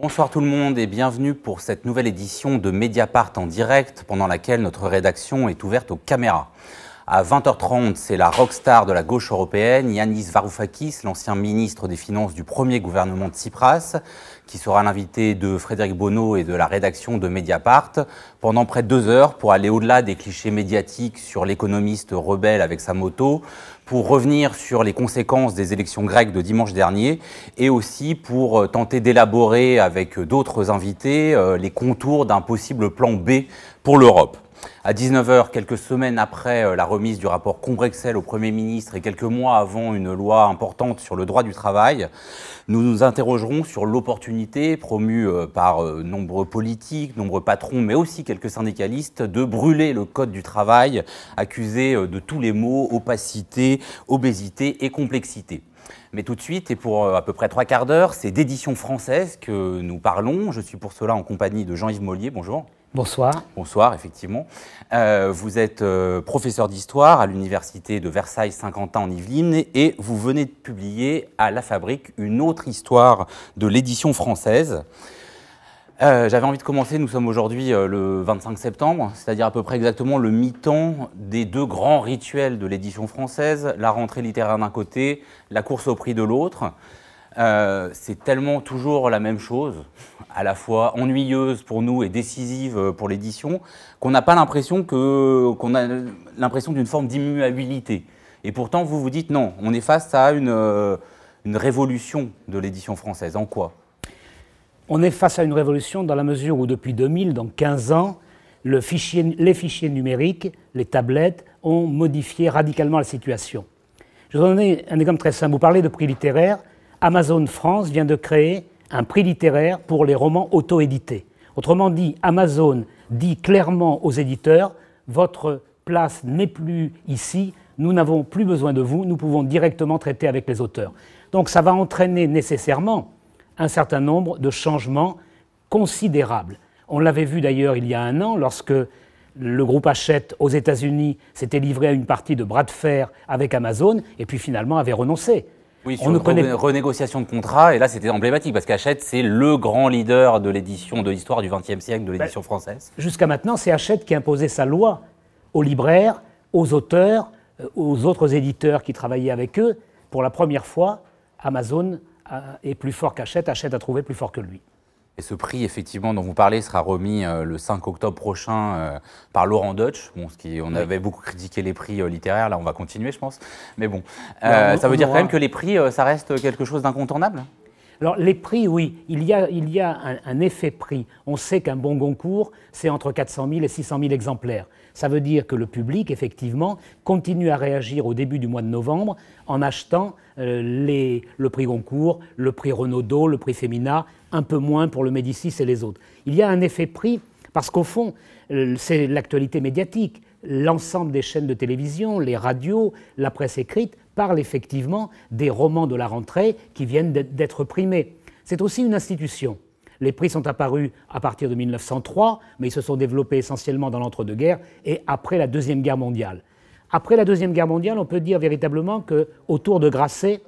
Bonsoir tout le monde et bienvenue pour cette nouvelle édition de Mediapart en direct pendant laquelle notre rédaction est ouverte aux caméras. À 20h30, c'est la rockstar de la gauche européenne, Yanis Varoufakis, l'ancien ministre des Finances du premier gouvernement de Tsipras, qui sera l'invité de Frédéric Bonneau et de la rédaction de Mediapart pendant près de deux heures pour aller au-delà des clichés médiatiques sur l'économiste rebelle avec sa moto, pour revenir sur les conséquences des élections grecques de dimanche dernier et aussi pour euh, tenter d'élaborer avec d'autres invités euh, les contours d'un possible plan B pour l'Europe. À 19h, quelques semaines après euh, la remise du rapport Combrexel au Premier ministre et quelques mois avant une loi importante sur le droit du travail, nous nous interrogerons sur l'opportunité promue euh, par euh, nombreux politiques, nombreux patrons, mais aussi quelques syndicalistes, de brûler le Code du travail, accusé de tous les maux, opacité, obésité et complexité. Mais tout de suite, et pour à peu près trois quarts d'heure, c'est d'édition française que nous parlons. Je suis pour cela en compagnie de Jean-Yves Mollier. Bonjour. Bonsoir. Bonsoir, effectivement. Euh, vous êtes euh, professeur d'histoire à l'université de Versailles-Saint-Quentin en Yvelines et vous venez de publier à La Fabrique une autre histoire de l'édition française. Euh, j'avais envie de commencer, nous sommes aujourd'hui le 25 septembre, c'est-à-dire à peu près exactement le mi-temps des deux grands rituels de l'édition française, la rentrée littéraire d'un côté, la course au prix de l'autre. Euh, c'est tellement toujours la même chose, à la fois ennuyeuse pour nous et décisive pour l'édition, qu'on n'a pas l'impression qu'on a l'impression d'une forme d'immuabilité. Et pourtant, vous vous dites non, on est face à une, euh, une révolution de l'édition française. En quoi On est face à une révolution dans la mesure où depuis 2000, dans 15 ans, les fichiers numériques, les tablettes, ont modifié radicalement la situation. Je vais vous donner un exemple très simple. Vous parlez de prix littéraire. Amazon France vient de créer un prix littéraire pour les romans auto-édités. Autrement dit, Amazon dit clairement aux éditeurs, votre place n'est plus ici, nous n'avons plus besoin de vous, nous pouvons directement traiter avec les auteurs. Donc ça va entraîner nécessairement un certain nombre de changements considérables. On l'avait vu d'ailleurs il y a un an lorsque le groupe Hachette aux États-Unis s'était livré à une partie de bras de fer avec Amazon et puis finalement avait renoncé une renégociation de contrat, et là c'était emblématique, parce qu'Hachette, c'est le grand leader de l'édition, de l'histoire du XXe siècle, de bah, l'édition française. Jusqu'à maintenant, c'est Hachette qui imposait sa loi aux libraires, aux auteurs, euh, aux autres éditeurs qui travaillaient avec eux. Pour la première fois, Amazon euh, est plus fort qu'Hachette, Hachette a trouvé plus fort que lui. Et ce prix, effectivement, dont vous parlez, sera remis euh, le 5 octobre prochain euh, par Laurent Deutsch. Bon, ce qui, on avait beaucoup critiqué les prix euh, littéraires, là on va continuer, je pense. Mais bon, bah, ça veut dire quand même que les prix, ça reste quelque chose d'incontournable alors les prix, oui, il y a, un, effet prix. On sait qu'un bon Goncourt, c'est entre 400 000 et 600 000 exemplaires. Ça veut dire que le public, effectivement, continue à réagir au début du mois de novembre en achetant euh, le prix Goncourt, le prix Renaudot, le prix Femina, un peu moins pour le Médicis et les autres. Il y a un effet prix parce qu'au fond, euh, c'est l'actualité médiatique l'ensemble des chaînes de télévision, les radios, la presse écrite parle effectivement des romans de la rentrée qui viennent d'être primés. C'est aussi une institution. Les prix sont apparus à partir de 1903, mais ils se sont développés essentiellement dans l'entre-deux-guerres et après la Deuxième Guerre mondiale. Après la Deuxième Guerre mondiale, on peut dire véritablement que autour de Grasset,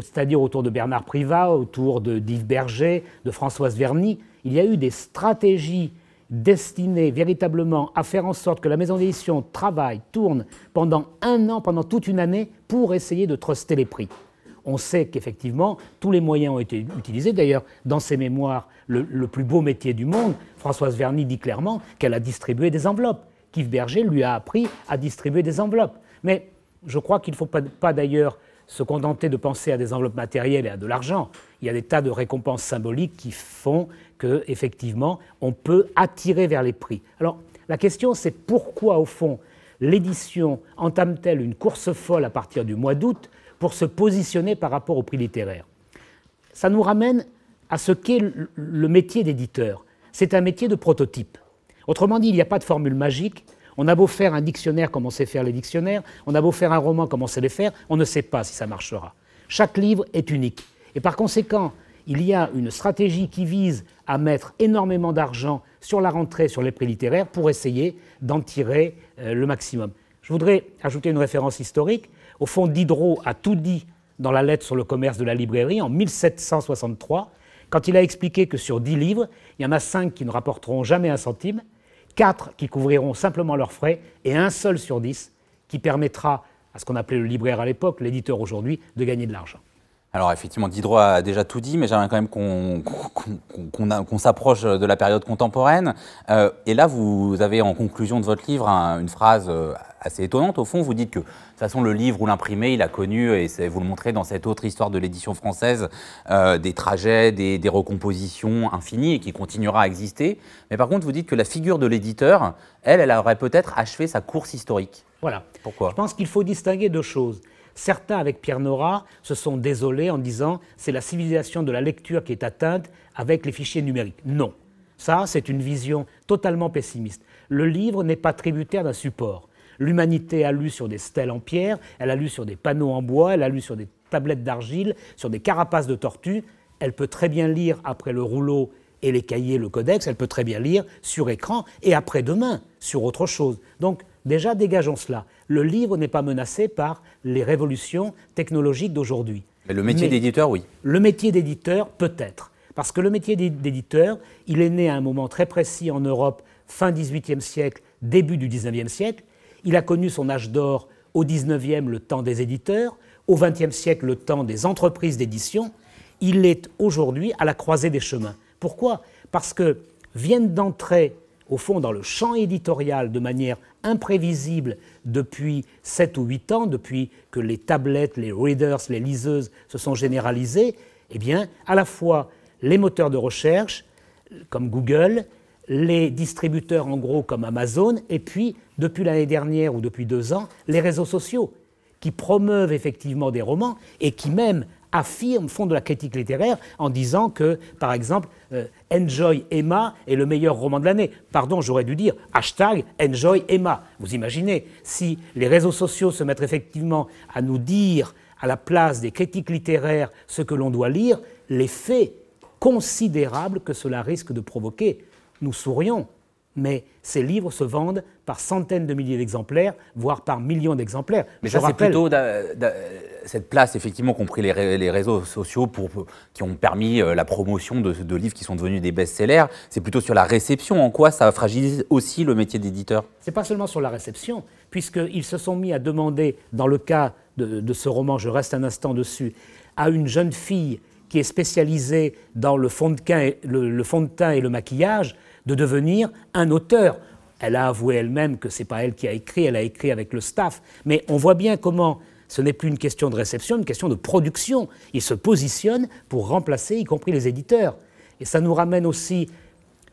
c'est-à-dire autour de Bernard Privat, autour de d'Yves Berger, de Françoise Verny, il y a eu des stratégies destiné véritablement à faire en sorte que la maison d'édition travaille, tourne pendant un an, pendant toute une année, pour essayer de truster les prix. On sait qu'effectivement, tous les moyens ont été utilisés. D'ailleurs, dans ses mémoires, le, plus beau métier du monde, Françoise Verny dit clairement qu'elle a distribué des enveloppes. Kif Berger lui a appris à distribuer des enveloppes. Mais je crois qu'il ne faut pas d'ailleurs se contenter de penser à des enveloppes matérielles et à de l'argent. Il y a des tas de récompenses symboliques qui font que effectivement on peut attirer vers les prix. Alors la question c'est pourquoi au fond l'édition entame-t-elle une course folle à partir du mois d'août pour se positionner par rapport au prix littéraire Ça nous ramène à ce qu'est le métier d'éditeur. C'est un métier de prototype. Autrement dit, il n'y a pas de formule magique. On a beau faire un dictionnaire comme on sait faire les dictionnaires, on a beau faire un roman comme on sait les faire, on ne sait pas si ça marchera. Chaque livre est unique. Et par conséquent, il y a une stratégie qui vise à mettre énormément d'argent sur la rentrée, sur les prix littéraires, pour essayer d'en tirer euh, le maximum. Je voudrais ajouter une référence historique. Au fond, Diderot a tout dit dans la lettre sur le commerce de la librairie en 1763, quand il a expliqué que sur dix livres, il y en a cinq qui ne rapporteront jamais un centime, quatre qui couvriront simplement leurs frais, et un seul sur dix qui permettra à ce qu'on appelait le libraire à l'époque, l'éditeur aujourd'hui, de gagner de l'argent. Alors effectivement, Diderot a déjà tout dit, mais j'aimerais quand même qu'on s'approche de la période contemporaine. Euh, et là, vous avez en conclusion de votre livre une phrase euh, assez étonnante. Au fond, vous dites que de toute façon, le livre ou l'imprimé, il a connu, et vous le montrez dans cette autre histoire de l'édition française, euh, des trajets, des, des, recompositions infinies et qui continuera à exister. Mais par contre, vous dites que la figure de l'éditeur, elle, elle aurait peut-être achevé sa course historique. Voilà. Pourquoi Je pense qu'il faut distinguer deux choses. Certains, avec Pierre Nora, se sont désolés en disant c'est la civilisation de la lecture qui est atteinte avec les fichiers numériques. Non. Ça, c'est une vision totalement pessimiste. Le livre n'est pas tributaire d'un support. L'humanité a lu sur des stèles en pierre, elle a lu sur des panneaux en bois, elle a lu sur des tablettes d'argile, sur des carapaces de tortue. Elle peut très bien lire après le rouleau et les cahiers, le codex, elle peut très bien lire sur écran et après-demain sur autre chose. Donc déjà, dégageons cela le livre n'est pas menacé par les révolutions technologiques d'aujourd'hui. le métier d'éditeur, oui. Le métier d'éditeur, peut-être. Parce que le métier d'éditeur, il est né à un moment très précis en Europe, fin 18e siècle, début du 19e siècle. Il a connu son âge d'or au 19e, le temps des éditeurs, au 20e siècle, le temps des entreprises d'édition. Il est aujourd'hui à la croisée des chemins. Pourquoi Parce que viennent d'entrer au fond, dans le champ éditorial de manière imprévisible depuis 7 ou 8 ans, depuis que les tablettes, les readers, les liseuses se sont généralisées, eh bien, à la fois les moteurs de recherche, comme Google, les distributeurs en gros comme Amazon, et puis, depuis l'année dernière ou depuis deux ans, les réseaux sociaux, qui promeuvent effectivement des romans et qui même affirme font de la critique littéraire en disant que, par exemple, euh, Enjoy Emma est le meilleur roman de l'année. Pardon, j'aurais dû dire hashtag Enjoy Emma. Vous imaginez, si les réseaux sociaux se mettent effectivement à nous dire à la place des critiques littéraires ce que l'on doit lire, l'effet considérable que cela risque de provoquer. Nous sourions, mais ces livres se vendent par centaines de milliers d'exemplaires, voire par millions d'exemplaires. Mais Je ça, c'est plutôt cette place, effectivement, compris les, réseaux sociaux qui ont permis euh, la promotion de, livres qui sont devenus des best-sellers, c'est plutôt sur la réception. En quoi ça fragilise aussi le métier d'éditeur C'est pas seulement sur la réception, puisqu'ils se sont mis à demander, dans le cas de, ce roman, je reste un instant dessus, à une jeune fille qui est spécialisée dans le fond de, le, le fond de teint et le maquillage, de devenir un auteur. Elle a avoué elle-même que c'est pas elle qui a écrit, elle a écrit avec le staff. Mais on voit bien comment ce n'est plus une question de réception, une question de production. Il se positionne pour remplacer, y compris les éditeurs. Et ça nous ramène aussi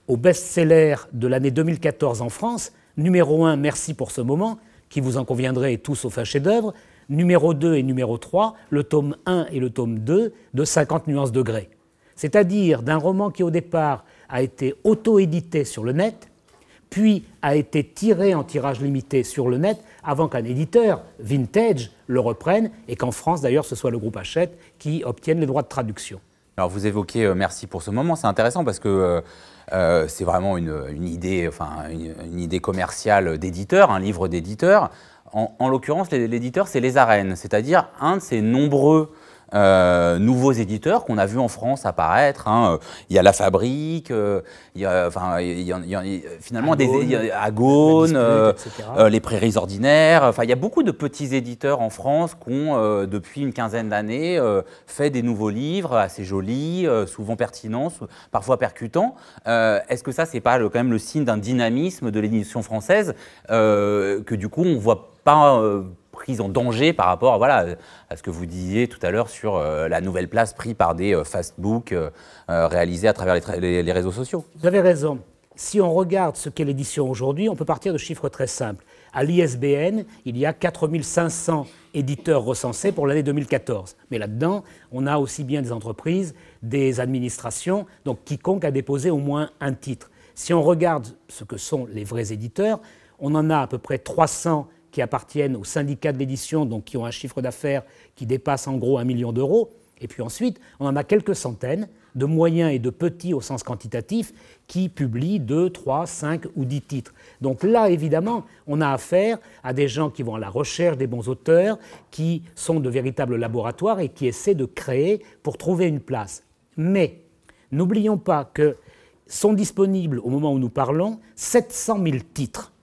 au best-seller de l'année 2014 en France, numéro 1, Merci pour ce moment, qui vous en conviendrait tous au un chef-d'œuvre, numéro 2 et numéro 3, le tome 1 et le tome 2 de 50 nuances degrés. C'est-à-dire d'un roman qui au départ a été auto-édité sur le net, puis a été tiré en tirage limité sur le net, avant qu'un éditeur vintage le reprenne et qu'en France d'ailleurs ce soit le groupe Hachette qui obtienne les droits de traduction. Alors vous évoquez, euh, merci pour ce moment, c'est intéressant parce que euh, euh, c'est vraiment une, idée, enfin, une, idée commerciale d'éditeur, un livre d'éditeur. En, en l'occurrence, l'éditeur, c'est Les Arènes, c'est-à-dire un de ces nombreux euh, nouveaux éditeurs qu'on a vus en France apparaître. Hein. Il y a La Fabrique, euh, il, y a, enfin, finalement des Agones, euh, les Prairies Ordinaires. Enfin, il y a beaucoup de petits éditeurs en France qui ont, depuis une quinzaine d'années, fait des nouveaux livres assez jolis, souvent pertinents, parfois percutants. Est-ce que ça, c'est pas quand même le signe d'un dynamisme de l'édition française que du coup, on voit pas prise en danger par rapport à, ce que vous disiez tout à l'heure sur euh, la nouvelle place prise par des euh, fast fastbooks euh, réalisés à travers les, réseaux sociaux. Vous avez raison. Si on regarde ce qu'est l'édition aujourd'hui, on peut partir de chiffres très simples. À l'ISBN, il y a 4500 éditeurs recensés pour l'année 2014. Mais là-dedans, on a aussi bien des entreprises, des administrations, donc quiconque a déposé au moins un titre. Si on regarde ce que sont les vrais éditeurs, on en a à peu près 300 qui appartiennent au syndicat de l'édition, donc qui ont un chiffre d'affaires qui dépasse en gros un million d'euros. Et puis ensuite, on en a quelques centaines de moyens et de petits au sens quantitatif qui publient 2, 3, 5 ou 10 titres. Donc là, évidemment, on a affaire à des gens qui vont à la recherche des bons auteurs, qui sont de véritables laboratoires et qui essaient de créer pour trouver une place. Mais n'oublions pas que sont disponibles au moment où nous parlons 700 000 titres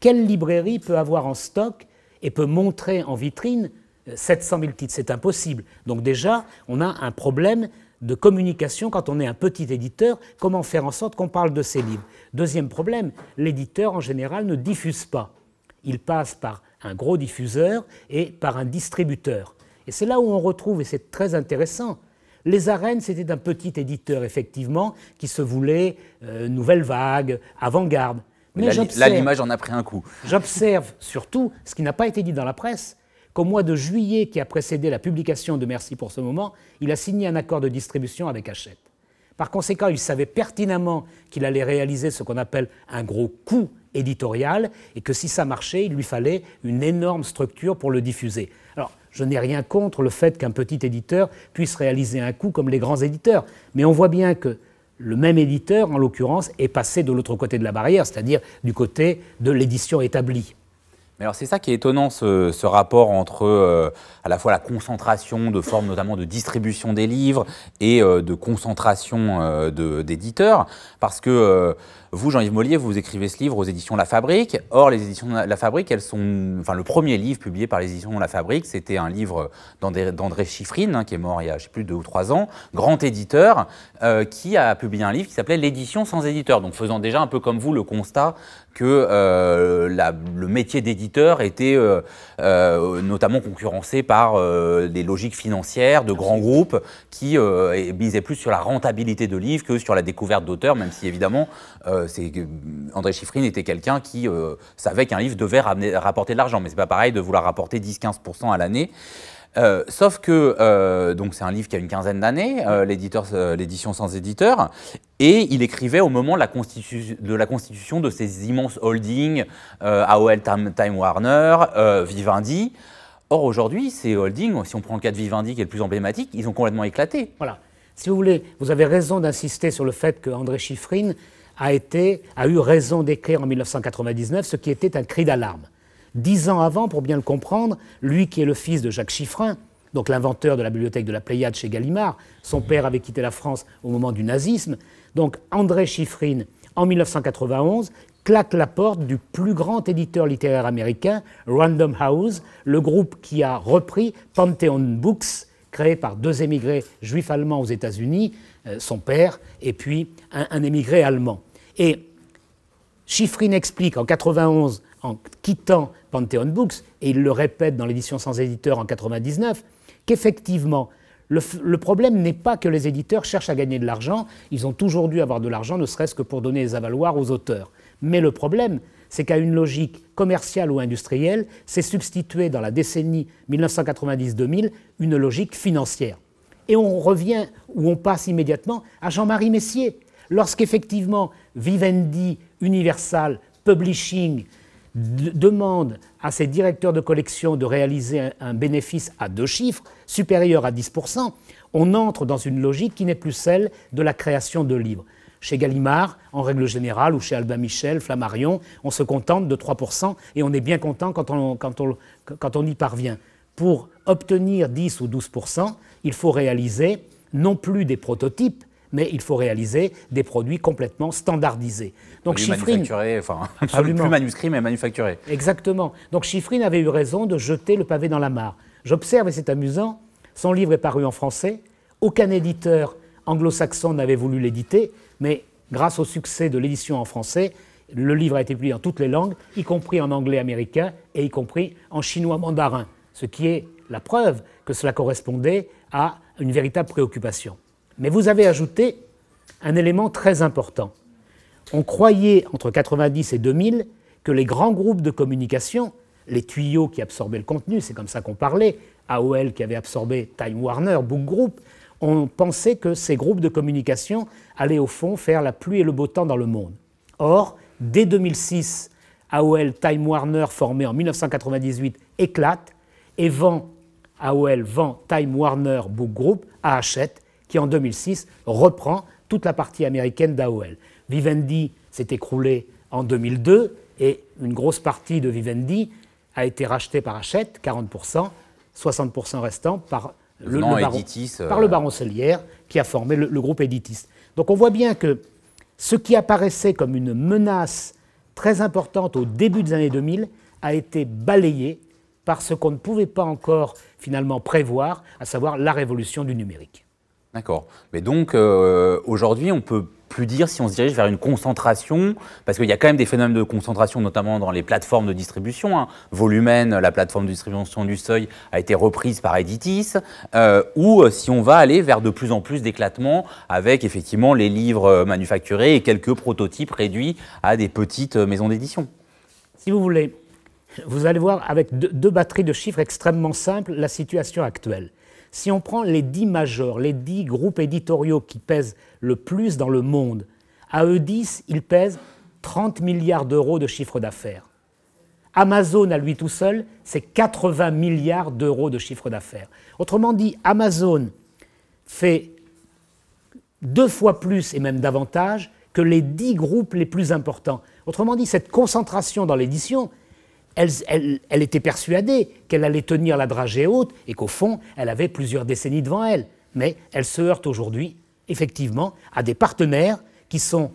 quelle librairie peut avoir en stock et peut montrer en vitrine 700 euh, 000 titres C'est impossible. Donc déjà, on a un problème de communication quand on est un petit éditeur. Comment faire en sorte qu'on parle de ses livres Deuxième problème, l'éditeur en général ne diffuse pas. Il passe par un gros diffuseur et par un distributeur. Et c'est là où on retrouve, et c'est très intéressant, les arènes, c'était un petit éditeur, effectivement, qui se voulait euh, nouvelle vague, avant-garde là, l'image en a pris un coup. J'observe surtout ce qui n'a pas été dit dans la presse, qu'au mois de juillet qui a précédé la publication de Merci pour ce moment, il a signé un accord de distribution avec Hachette. Par conséquent, il savait pertinemment qu'il allait réaliser ce qu'on appelle un gros coup éditorial et que si ça marchait, il lui fallait une énorme structure pour le diffuser. Alors, je n'ai rien contre le fait qu'un petit éditeur puisse réaliser un coup comme les grands éditeurs, mais on voit bien que le même éditeur, en l'occurrence, est passé de l'autre côté de la barrière, c'est-à-dire du côté de l'édition établie. Mais alors c'est ça qui est étonnant, ce, rapport entre euh, à la fois la concentration de formes notamment de distribution des livres et euh, de concentration euh, d'éditeurs, parce que vous, Jean-Yves Mollier, vous écrivez ce livre aux éditions La Fabrique. Or, les éditions La Fabrique, elles sont. Enfin, le premier livre publié par les éditions La Fabrique, c'était un livre d'André Chiffrine, hein, qui est mort il y a, je sais plus, deux ou trois ans, grand éditeur, euh, qui a publié un livre qui s'appelait L'édition sans éditeur. Donc, faisant déjà un peu comme vous le constat que euh, le métier d'éditeur était euh, euh, notamment concurrencé par des logiques financières de grands groupes qui misaient plus sur la rentabilité de livres que sur la découverte d'auteurs, même si évidemment André Chiffrine était quelqu'un qui savait qu'un livre devait rapporter de l'argent, mais c'est pas pareil de vouloir rapporter 10-15% à l'année. Euh, sauf que euh, donc c'est un livre qui a une quinzaine d'années, euh, l'édition sans éditeur, et il écrivait au moment de la, constitution de ces immenses holdings, AOL Time, Warner, Vivendi. Or aujourd'hui, ces holdings, si on prend le cas de Vivendi qui est le plus emblématique, ils ont complètement éclaté. Voilà. Si vous voulez, vous avez raison d'insister sur le fait que André Chiffrine a, a eu raison d'écrire en 1999 ce qui était un cri d'alarme dix ans avant pour bien le comprendre, lui qui est le fils de Jacques Chiffrin, donc l'inventeur de la bibliothèque de la Pléiade chez Gallimard. Son père avait quitté la France au moment du nazisme. Donc André Chiffrin, en 1991, claque la porte du plus grand éditeur littéraire américain, Random House, le groupe qui a repris Pantheon Books, créé par deux émigrés juifs allemands aux États-Unis, euh, son père et puis un, émigré allemand. Et Chiffrin explique en 1991, en quittant Pantheon Books, et il le répète dans l'édition sans éditeur en 99, qu'effectivement, le, problème n'est pas que les éditeurs cherchent à gagner de l'argent, ils ont toujours dû avoir de l'argent, ne serait-ce que pour donner les avaloirs aux auteurs. Mais le problème, c'est qu'à une logique commerciale ou industrielle, s'est substituée dans la décennie 1990-2000 une logique financière. Et on revient, ou on passe immédiatement, à Jean-Marie Messier. Lorsqu'effectivement Vivendi, Universal, Publishing, demande à ses directeurs de collection de réaliser un, bénéfice à deux chiffres, supérieur à 10%, on entre dans une logique qui n'est plus celle de la création de livres. Chez Gallimard, en règle générale, ou chez Albin Michel, Flammarion, on se contente de 3% et on est bien content quand on, on, quand on y parvient. Pour obtenir 10 ou 12%, il faut réaliser non plus des prototypes, mais il faut réaliser des produits complètement standardisés. Donc enfin, absolument plus manuscrit mais manufacturé. Exactement. Donc Schifrin avait eu raison de jeter le pavé dans la mare. J'observe et c'est amusant. Son livre est paru en français. Aucun éditeur anglo-saxon n'avait voulu l'éditer, mais grâce au succès de l'édition en français, le livre a été publié en toutes les langues, y compris en anglais américain et y compris en chinois mandarin, ce qui est la preuve que cela correspondait à une véritable préoccupation. Mais vous avez ajouté un élément très important. On croyait entre 90 et 2000 que les grands groupes de communication, les tuyaux qui absorbaient le contenu, c'est comme ça qu'on parlait, AOL qui avait absorbé Time Warner, Book Group, on pensait que ces groupes de communication allaient au fond faire la pluie et le beau temps dans le monde. Or, dès 2006, AOL Time Warner, formé en 1998, éclate et vend, AOL vend Time Warner Book Group à Hachette qui en 2006 reprend toute la partie américaine d'AOL. Vivendi s'est écroulé en 2002 et une grosse partie de Vivendi a été rachetée par Hachette, 40%, 60% restant par le, baron, Editis, euh, par le baron qui a formé le, le groupe Editis. Donc on voit bien que ce qui apparaissait comme une menace très importante au début des années 2000 a été balayé par ce qu'on ne pouvait pas encore finalement prévoir, à savoir la révolution du numérique. D'accord. Mais donc, euh, aujourd'hui, on peut plus dire si on se dirige vers une concentration, parce qu'il y a quand même des phénomènes de concentration, notamment dans les plateformes de distribution. Hein. Volumen, la plateforme de distribution du seuil, a été reprise par Editis, euh, ou euh, si on va aller vers de plus en plus d'éclatements avec effectivement les livres manufacturés et quelques prototypes réduits à des petites maisons d'édition. Si vous voulez, vous allez voir avec deux batteries de chiffres extrêmement simples la situation actuelle. Si on prend les dix majeurs, les dix groupes éditoriaux qui pèsent le plus dans le monde, à eux 10, ils pèsent 30 milliards d'euros de chiffre d'affaires. Amazon, à lui tout seul, c'est 80 milliards d'euros de chiffre d'affaires. Autrement dit, Amazon fait deux fois plus et même davantage que les dix groupes les plus importants. Autrement dit, cette concentration dans l'édition, elle, était persuadée qu'elle allait tenir la dragée haute et qu'au fond, elle avait plusieurs décennies devant elle. Mais elle se heurte aujourd'hui, effectivement, à des partenaires qui sont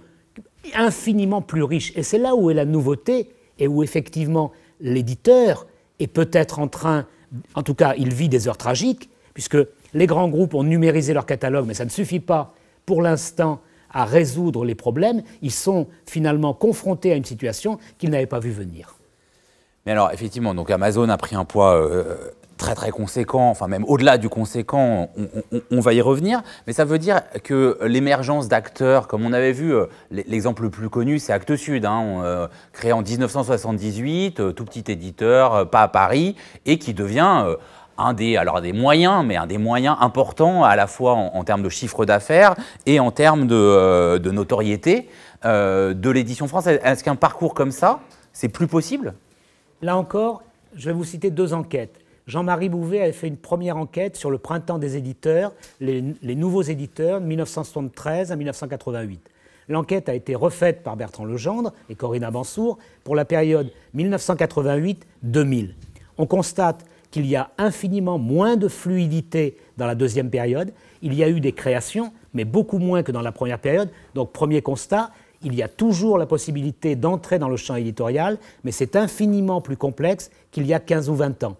infiniment plus riches. Et c'est là où est la nouveauté et où effectivement l'éditeur est peut-être en train, en tout cas il vit des heures tragiques, puisque les grands groupes ont numérisé leur catalogue, mais ça ne suffit pas pour l'instant à résoudre les problèmes. Ils sont finalement confrontés à une situation qu'ils n'avaient pas vue venir. Mais alors, effectivement, donc Amazon a pris un poids euh, très très conséquent, enfin même au-delà du conséquent, on, va y revenir, mais ça veut dire que l'émergence d'acteurs, comme on avait vu, euh, l'exemple le plus connu, c'est Actes Sud, hein, euh, créé en 1978, tout petit éditeur, pas à Paris, et qui devient... un des, alors des moyens, mais un des moyens importants à la fois en, termes de chiffre d'affaires et en termes de, notoriété de l'édition française. Est-ce qu'un parcours comme ça, c'est plus possible Là encore, je vais vous citer deux enquêtes. Jean-Marie Bouvet avait fait une première enquête sur le printemps des éditeurs, les, nouveaux éditeurs, 1973 à 1988. L'enquête a été refaite par Bertrand Legendre et Corinne Bansour pour la période 1988-2000. On constate qu'il y a infiniment moins de fluidité dans la deuxième période. Il y a eu des créations, mais beaucoup moins que dans la première période. Donc, premier constat, il y a toujours la possibilité d'entrer dans le champ éditorial, mais c'est infiniment plus complexe qu'il y a 15 ou 20 ans.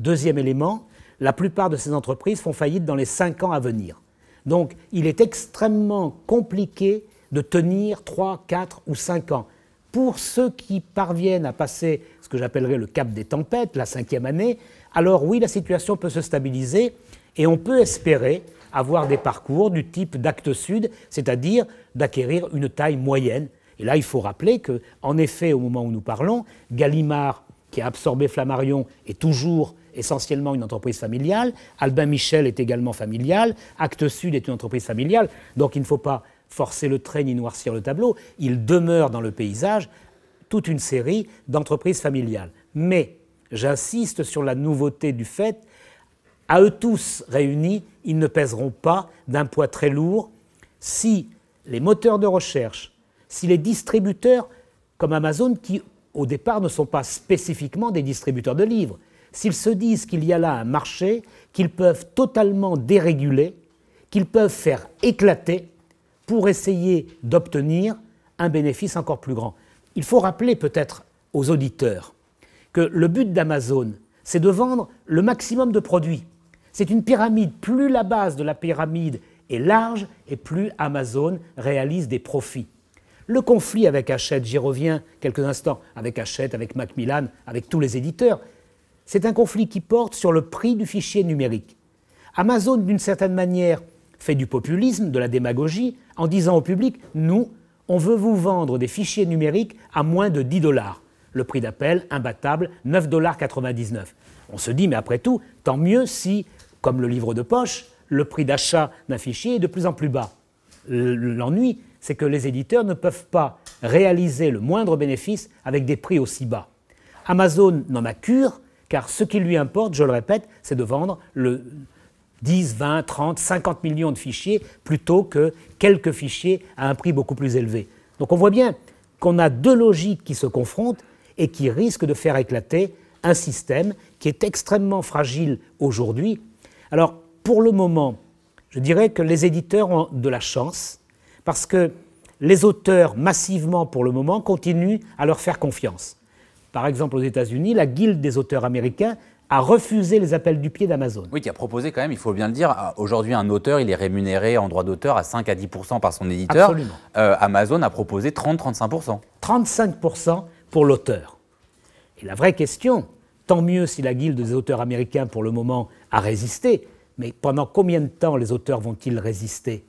Deuxième élément, la plupart de ces entreprises font faillite dans les 5 ans à venir. Donc il est extrêmement compliqué de tenir 3, 4 ou 5 ans. Pour ceux qui parviennent à passer ce que j'appellerais le cap des tempêtes, la cinquième année, alors oui, la situation peut se stabiliser et on peut espérer avoir des parcours du type d'acte sud, c'est-à-dire d'acquérir une taille moyenne. Et là, il faut rappeler que, en effet, au moment où nous parlons, Gallimard, qui a absorbé Flammarion, est toujours essentiellement une entreprise familiale. Albin Michel est également familial. Acte Sud est une entreprise familiale. Donc il ne faut pas forcer le trait ni noircir le tableau. Il demeure dans le paysage toute une série d'entreprises familiales. Mais j'insiste sur la nouveauté du fait à eux tous réunis, ils ne pèseront pas d'un poids très lourd si les moteurs de recherche, si les distributeurs comme Amazon, qui au départ ne sont pas spécifiquement des distributeurs de livres, s'ils se disent qu'il y a là un marché qu'ils peuvent totalement déréguler, qu'ils peuvent faire éclater pour essayer d'obtenir un bénéfice encore plus grand. Il faut rappeler peut-être aux auditeurs que le but d'Amazon, c'est de vendre le maximum de produits. C'est une pyramide. Plus la base de la pyramide est large et plus Amazon réalise des profits. Le conflit avec Hachette, j'y reviens quelques instants, avec Hachette, avec Macmillan, avec tous les éditeurs, c'est un conflit qui porte sur le prix du fichier numérique. Amazon, d'une certaine manière, fait du populisme, de la démagogie, en disant au public, nous, on veut vous vendre des fichiers numériques à moins de 10 dollars. Le prix d'appel, imbattable, 9,99 dollars. On se dit, mais après tout, tant mieux si comme le livre de poche, le prix d'achat d'un fichier est de plus en plus bas. L'ennui, c'est que les éditeurs ne peuvent pas réaliser le moindre bénéfice avec des prix aussi bas. Amazon n'en a cure, car ce qui lui importe, je le répète, c'est de vendre le 10, 20, 30, 50 millions de fichiers plutôt que quelques fichiers à un prix beaucoup plus élevé. Donc on voit bien qu'on a deux logiques qui se confrontent et qui risquent de faire éclater un système qui est extrêmement fragile aujourd'hui alors, pour le moment, je dirais que les éditeurs ont de la chance, parce que les auteurs, massivement pour le moment, continuent à leur faire confiance. Par exemple, aux États-Unis, la Guilde des auteurs américains a refusé les appels du pied d'Amazon. Oui, qui a proposé quand même, il faut bien le dire, aujourd'hui un auteur, il est rémunéré en droit d'auteur à 5 à 10 par son éditeur. Absolument. Euh, Amazon a proposé 30-35 35 pour l'auteur. Et la vraie question, tant mieux si la Guilde des auteurs américains pour le moment à résister. Mais pendant combien de temps les auteurs vont-ils résister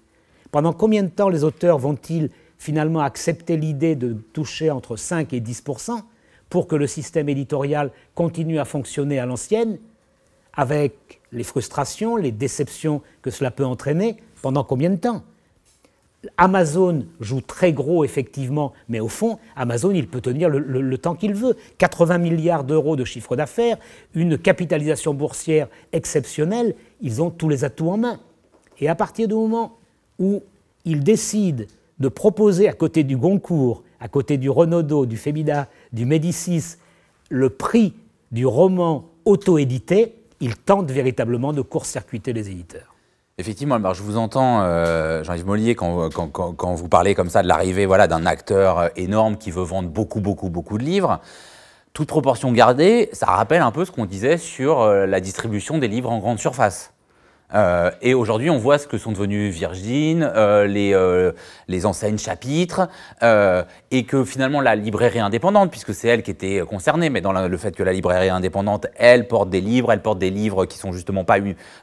Pendant combien de temps les auteurs vont-ils finalement accepter l'idée de toucher entre 5 et 10 pour que le système éditorial continue à fonctionner à l'ancienne, avec les frustrations, les déceptions que cela peut entraîner, pendant combien de temps Amazon joue très gros, effectivement, mais au fond, Amazon, il peut tenir le, temps qu'il veut. 80 milliards d'euros de chiffre d'affaires, une capitalisation boursière exceptionnelle, ils ont tous les atouts en main. Et à partir du moment où ils décident de proposer à côté du Goncourt, à côté du Renaudot, du Femida, du Médicis, le prix du roman auto-édité, ils tentent véritablement de court-circuiter les éditeurs. Effectivement, je vous entends, euh, Jean-Yves Mollier, quand, vous parlez comme ça de l'arrivée voilà, d'un acteur euh, énorme qui veut vendre beaucoup, beaucoup, beaucoup de livres. Toute proportion gardée, ça rappelle un peu ce qu'on disait sur euh, la distribution des livres en grande surface. Euh, et aujourd'hui, on voit ce que sont devenus Virgin, euh, les, euh, les, enseignes chapitres, et que finalement la librairie indépendante, puisque c'est elle qui était concernée, mais dans le fait que la librairie indépendante, elle porte des livres, elle porte des livres qui sont justement pas,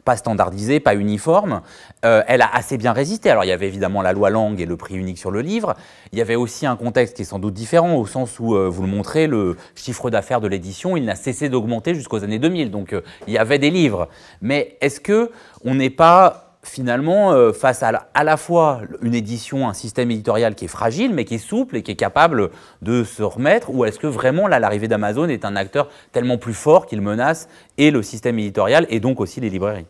pas standardisés, pas uniformes, elle a assez bien résisté. Alors il y avait évidemment la loi langue et le prix unique sur le livre, il y avait aussi un contexte qui est sans doute différent, au sens où, vous le montrez, le chiffre d'affaires de l'édition, il n'a cessé d'augmenter jusqu'aux années 2000, donc il y avait des livres. Mais est-ce que on n'est pas finalement euh, face à la, à fois une édition, un système éditorial qui est fragile, mais qui est souple et qui est capable de se remettre, ou est-ce que vraiment l'arrivée d'Amazon est un acteur tellement plus fort qu'il menace et le système éditorial et donc aussi les librairies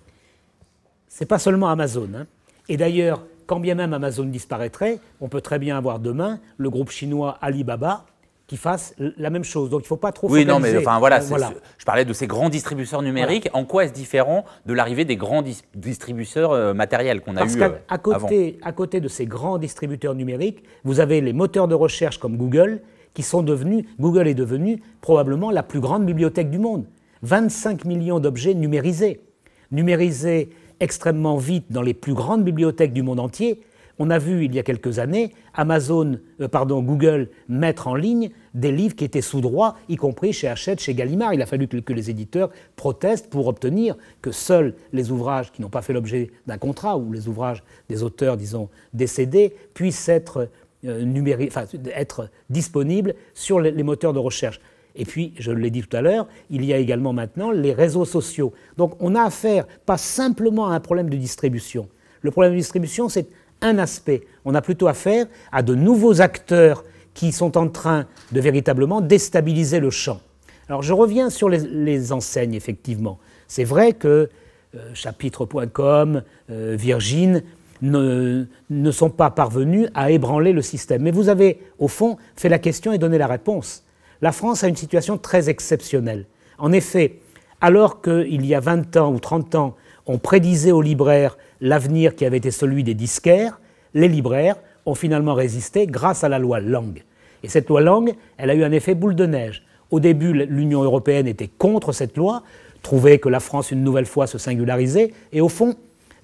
C'est pas seulement Amazon. Hein. Et d'ailleurs, quand bien même Amazon disparaîtrait, on peut très bien avoir demain le groupe chinois Alibaba qui fassent la même chose. Donc il ne faut pas trop Oui, non, mais enfin, voilà, je parlais de ces grands distributeurs numériques. En quoi est-ce différent de l'arrivée des grands distributeurs euh, matériels qu'on a Parce Parce qu'à euh, à côté de ces grands distributeurs numériques, vous avez les moteurs de recherche comme Google, qui sont devenus, Google est devenu probablement la plus grande bibliothèque du monde. 25 millions d'objets numérisés. Numérisés extrêmement vite dans les plus grandes bibliothèques du monde entier, on a vu il y a quelques années Amazon, euh, pardon, Google mettre en ligne des livres qui étaient sous droit, y compris chez Hachette, chez Gallimard. Il a fallu que, les éditeurs protestent pour obtenir que seuls les ouvrages qui n'ont pas fait l'objet d'un contrat ou les ouvrages des auteurs, disons, décédés, puissent être, euh, être disponibles sur les, les moteurs de recherche. Et puis, je l'ai dit tout à l'heure, il y a également maintenant les réseaux sociaux. Donc on a affaire pas simplement à un problème de distribution. Le problème de distribution, c'est un aspect. On a plutôt affaire à de nouveaux acteurs qui sont en train de véritablement déstabiliser le champ. Alors je reviens sur les, enseignes, effectivement. C'est vrai que euh, chapitre.com, euh, Virgin ne, ne sont pas parvenus à ébranler le système. Mais vous avez, au fond, fait la question et donné la réponse. La France a une situation très exceptionnelle. En effet, alors qu'il y a 20 ans ou 30 ans, on prédisait aux libraires l'avenir qui avait été celui des disquaires. Les libraires ont finalement résisté grâce à la loi Lang. Et cette loi Lang, elle a eu un effet boule de neige. Au début, l'Union européenne était contre cette loi, trouvait que la France une nouvelle fois se singularisait, et au fond,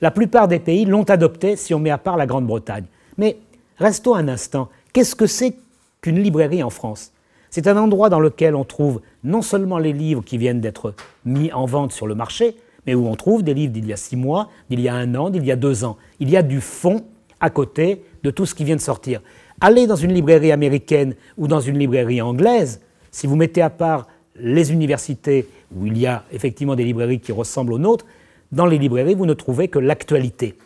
la plupart des pays l'ont adoptée si on met à part la Grande-Bretagne. Mais restons un instant, qu'est-ce que c'est qu'une librairie en France C'est un endroit dans lequel on trouve non seulement les livres qui viennent d'être mis en vente sur le marché, mais où on trouve des livres d'il y a six mois, d'il y a un an, d'il y a deux ans. Il y a du fond à côté de tout ce qui vient de sortir. Allez dans une librairie américaine ou dans une librairie anglaise, si vous mettez à part les universités où il y a effectivement des librairies qui ressemblent aux nôtres, dans les librairies, vous ne trouvez que l'actualité.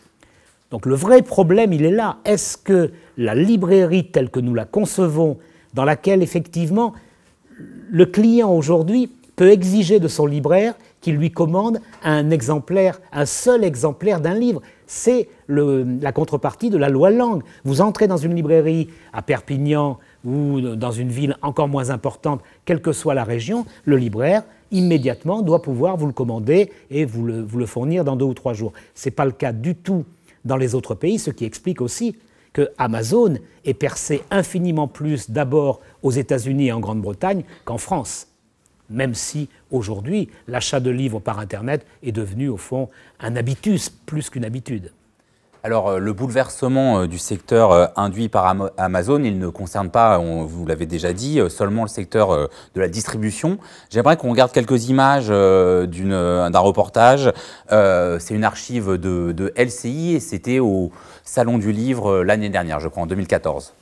Donc le vrai problème, il est là. Est-ce que la librairie telle que nous la concevons, dans laquelle effectivement le client aujourd'hui peut exiger de son libraire qui lui commande un exemplaire, un seul exemplaire d'un livre. C'est la contrepartie de la loi Langue. Vous entrez dans une librairie à Perpignan ou dans une ville encore moins importante, quelle que soit la région, le libraire immédiatement doit pouvoir vous le commander et vous le, fournir dans deux ou trois jours. Ce n'est pas le cas du tout dans les autres pays, ce qui explique aussi que Amazon est percé infiniment plus d'abord aux États-Unis et en Grande-Bretagne qu'en France même si aujourd'hui l'achat de livres par Internet est devenu au fond un habitus plus qu'une habitude. Alors euh, le bouleversement euh, du secteur euh, induit par Amazon, il ne concerne pas, vous l'avez déjà dit, seulement le secteur de la distribution. J'aimerais qu'on regarde quelques images d'un reportage. C'est une archive de LCI et c'était au Salon du Livre l'année dernière, je crois, en 2014.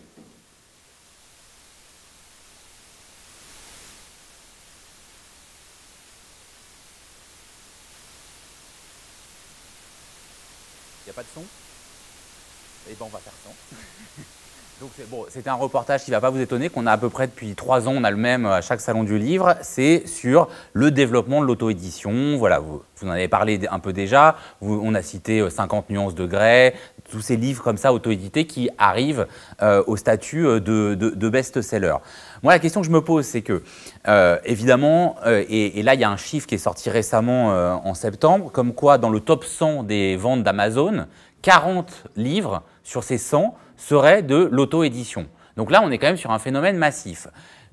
C'est un reportage qui ne va pas vous étonner, qu'on a à peu près depuis trois ans, on a le même à chaque salon du livre. C'est sur le développement de l'auto-édition. Voilà, vous, en avez parlé un peu déjà. on a cité 50 euh, nuances de grès, tous ces livres comme ça auto-édités qui arrivent euh, au statut euh, de, best-seller. Moi, la question que je me pose, c'est que, évidemment, et, et, là, il y a un chiffre qui est sorti récemment en septembre, comme quoi dans le top 100 des ventes d'Amazon, 40 livres sur ces 100 serait de l'auto-édition. Donc là, on est quand même sur un phénomène massif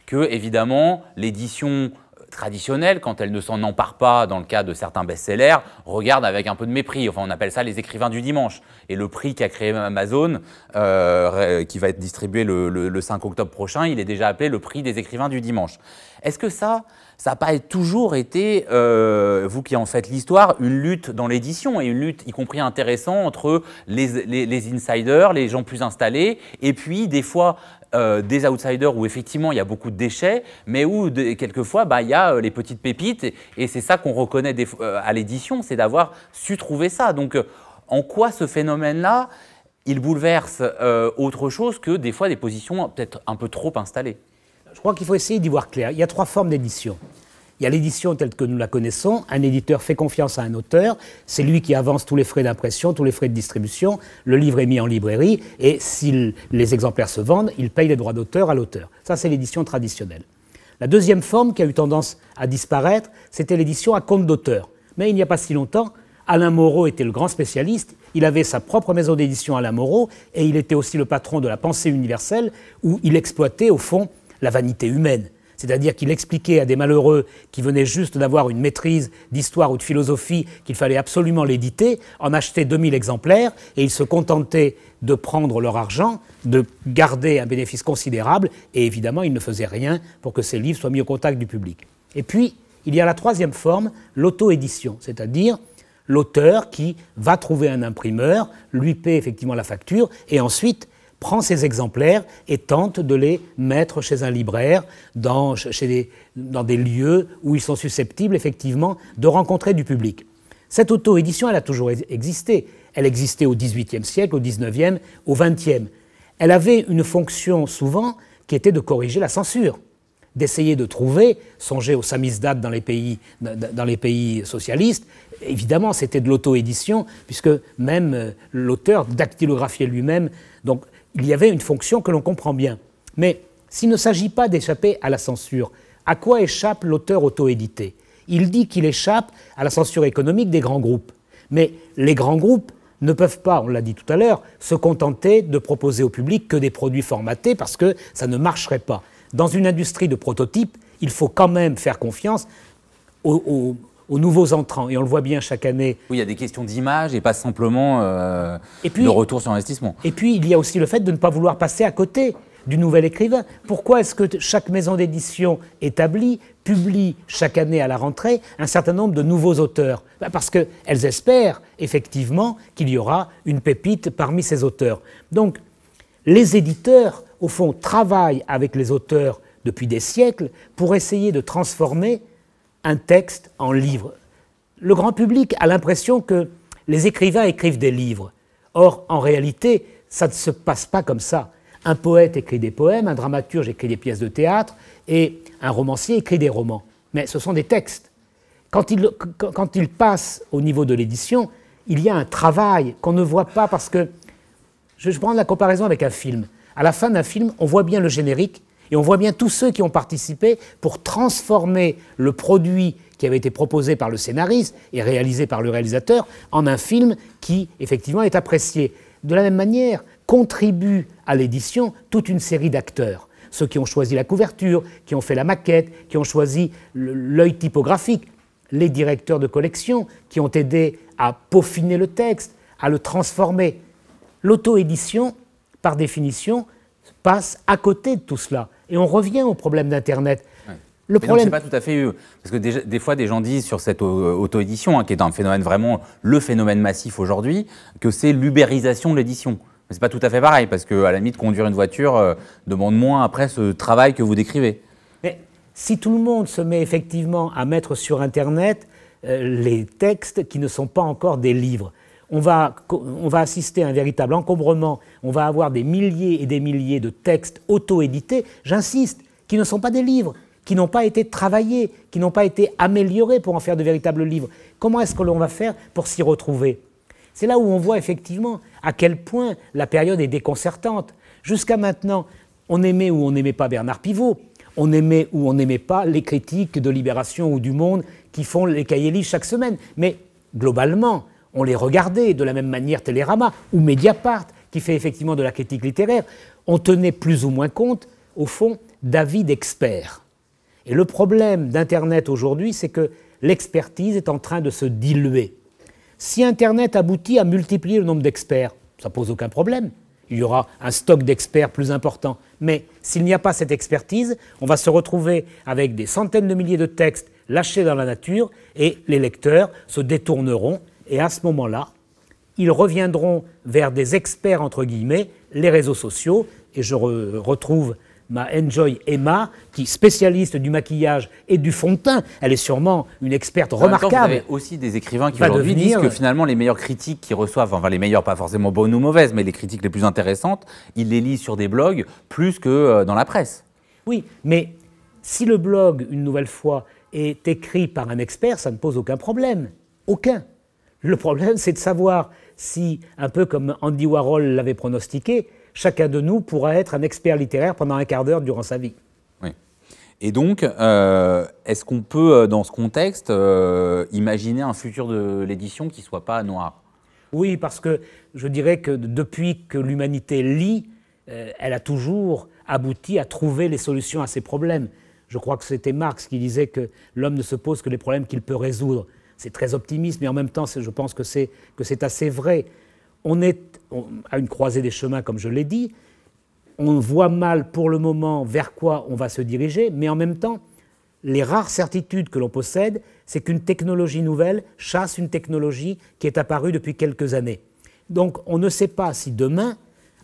que, évidemment, l'édition traditionnel quand elle ne s'en emparent pas dans le cas de certains best-sellers, regarde avec un peu de mépris. Enfin, on appelle ça les écrivains du dimanche. Et le prix qu'a créé Amazon, euh, qui va être distribué le, le, 5 octobre prochain, il est déjà appelé le prix des écrivains du dimanche. Est-ce que ça, ça n'a pas toujours été, euh, vous qui en faites l'histoire, une lutte dans l'édition et une lutte y compris intéressante entre les, insiders, les gens plus installés, et puis des fois euh, des outsiders où effectivement il y a beaucoup de déchets, mais où quelquefois bah, il y a euh, les petites pépites, et, c'est ça qu'on reconnaît euh, à l'édition, c'est d'avoir su trouver ça. Donc en quoi ce phénomène-là, il bouleverse autre chose que des fois des positions peut-être un peu trop installées Je crois qu'il faut essayer d'y voir clair. Il y a trois formes d'édition. Il y a l'édition telle que nous la connaissons. Un éditeur fait confiance à un auteur. C'est lui qui avance tous les frais d'impression, tous les frais de distribution. Le livre est mis en librairie et si les exemplaires se vendent, il paye les droits d'auteur à l'auteur. Ça, c'est l'édition traditionnelle. La deuxième forme qui a eu tendance à disparaître, c'était l'édition à compte d'auteur. Mais il n'y a pas si longtemps, Alain Moreau était le grand spécialiste. Il avait sa propre maison d'édition Alain Moreau et il était aussi le patron de la pensée universelle où il exploitait au fond la vanité humaine c'est-à-dire qu'il expliquait à des malheureux qui venaient juste d'avoir une maîtrise d'histoire ou de philosophie qu'il fallait absolument l'éditer, en acheter 2000 exemplaires, et ils se contentaient de prendre leur argent, de garder un bénéfice considérable, et évidemment, il ne faisait rien pour que ces livres soient mis au contact du public. Et puis, il y a la troisième forme, l'auto-édition, c'est-à-dire l'auteur qui va trouver un imprimeur, lui paie effectivement la facture, et ensuite, prend ces exemplaires et tente de les mettre chez un libraire, dans, des, lieux où ils sont susceptibles effectivement de rencontrer du public. Cette auto-édition, elle a toujours existé. Elle existait au XVIIIe siècle, au XIXe, au XXe. Elle avait une fonction souvent qui était de corriger la censure, d'essayer de trouver, songer aux samizdat dans les pays, dans les pays socialistes, évidemment c'était de l'auto-édition, puisque même euh, l'auteur dactylographiait lui-même. Donc il y avait une fonction que l'on comprend bien. Mais s'il ne s'agit pas d'échapper à la censure, à quoi échappe l'auteur auto-édité Il dit qu'il échappe à la censure économique des grands groupes. Mais les grands groupes ne peuvent pas, on l'a dit tout à l'heure, se contenter de proposer au public que des produits formatés parce que ça ne marcherait pas. Dans une industrie de prototypes, il faut quand même faire confiance aux, aux nouveaux entrants. Et on le voit bien chaque année. Oui, il y a des questions d'image et pas simplement de euh, retour sur investissement. Et puis, il y a aussi le fait de ne pas vouloir passer à côté du nouvel écrivain. Pourquoi est-ce que chaque maison d'édition établie publie chaque année à la rentrée un certain nombre de nouveaux auteurs bah, Parce qu'elles espèrent effectivement qu'il y aura une pépite parmi ces auteurs. Donc, les éditeurs, au fond, travaillent avec les auteurs depuis des siècles pour essayer de transformer un texte en livre. Le grand public a l'impression que les écrivains écrivent des livres. Or, en réalité, ça ne se passe pas comme ça. Un poète écrit des poèmes, un dramaturge écrit des pièces de théâtre, et un romancier écrit des romans. Mais ce sont des textes. Quand ils passent au niveau de l'édition, il y a un travail qu'on ne voit pas parce que... Je, je prendre la comparaison avec un film. À la fin d'un film, on voit bien le générique, et on voit bien tous ceux qui ont participé pour transformer le produit qui avait été proposé par le scénariste et réalisé par le réalisateur en un film qui, effectivement, est apprécié. De la même manière, contribue à l'édition toute une série d'acteurs. Ceux qui ont choisi la couverture, qui ont fait la maquette, qui ont choisi l'œil typographique, les directeurs de collection, qui ont aidé à peaufiner le texte, à le transformer. L'auto-édition, par définition, passe à côté de tout cela. Et on revient au problème d'Internet. Le pas tout à fait Parce que des, fois, des gens disent sur cette euh, auto-édition, hein, qui est un phénomène vraiment le phénomène massif aujourd'hui, que c'est l'ubérisation de l'édition. Mais c'est pas tout à fait pareil, parce que à la limite, conduire une voiture euh, demande moins après ce travail que vous décrivez. Mais si tout le monde se met effectivement à mettre sur Internet euh, les textes qui ne sont pas encore des livres, on va, assister à un véritable encombrement, on va avoir des milliers et des milliers de textes auto-édités, j'insiste, qui ne sont pas des livres, qui n'ont pas été travaillés, qui n'ont pas été améliorés pour en faire de véritables livres. Comment est-ce que l'on va faire pour s'y retrouver C'est là où on voit effectivement à quel point la période est déconcertante. Jusqu'à maintenant, on aimait ou on n'aimait pas Bernard Pivot, on aimait ou on n'aimait pas les critiques de Libération ou du Monde qui font les cahiers chaque semaine. Mais globalement, on les regardait de la même manière Télérama ou Mediapart, qui fait effectivement de la critique littéraire, on tenait plus ou moins compte, au fond, d'avis d'experts. Et le problème d'Internet aujourd'hui, c'est que l'expertise est en train de se diluer. Si Internet aboutit à multiplier le nombre d'experts, ça pose aucun problème. Il y aura un stock d'experts plus important. Mais s'il n'y a pas cette expertise, on va se retrouver avec des centaines de milliers de textes lâchés dans la nature et les lecteurs se détourneront et à ce moment-là, ils reviendront vers des experts, entre guillemets, les réseaux sociaux. Et je retrouve ma Enjoy Emma, qui spécialiste du maquillage et du fond de teint. Elle est sûrement une experte remarquable. Mais vous avez aussi des écrivains qui aujourd'hui disent que finalement les meilleures critiques qu'ils reçoivent, enfin les meilleures, pas forcément bonnes ou mauvaises, mais les critiques les plus intéressantes, ils les lisent sur des blogs plus que euh, dans la presse. Oui, mais si le blog, une nouvelle fois, est écrit par un expert, ça ne pose aucun problème. Aucun. Le problème, c'est de savoir si, un peu comme Andy Warhol l'avait pronostiqué, chacun de nous pourra être un expert littéraire pendant un quart d'heure durant sa vie. Oui. Et donc, euh, est-ce qu'on peut, euh, dans ce contexte, euh, imaginer un futur de l'édition qui ne soit pas noir Oui, parce que je dirais que depuis que l'humanité lit, elle a toujours abouti à trouver les solutions à ses problèmes. Je crois que c'était Marx qui disait que l'homme ne se pose que les problèmes qu'il peut résoudre c'est très optimiste, mais en même temps, je pense que c'est assez vrai. On est à une croisée des chemins, comme je l'ai dit. On voit mal pour le moment vers quoi on va se diriger, mais en même temps, les rares certitudes que l'on possède, c'est qu'une technologie nouvelle chasse une technologie qui est apparue depuis quelques années. Donc on ne sait pas si demain,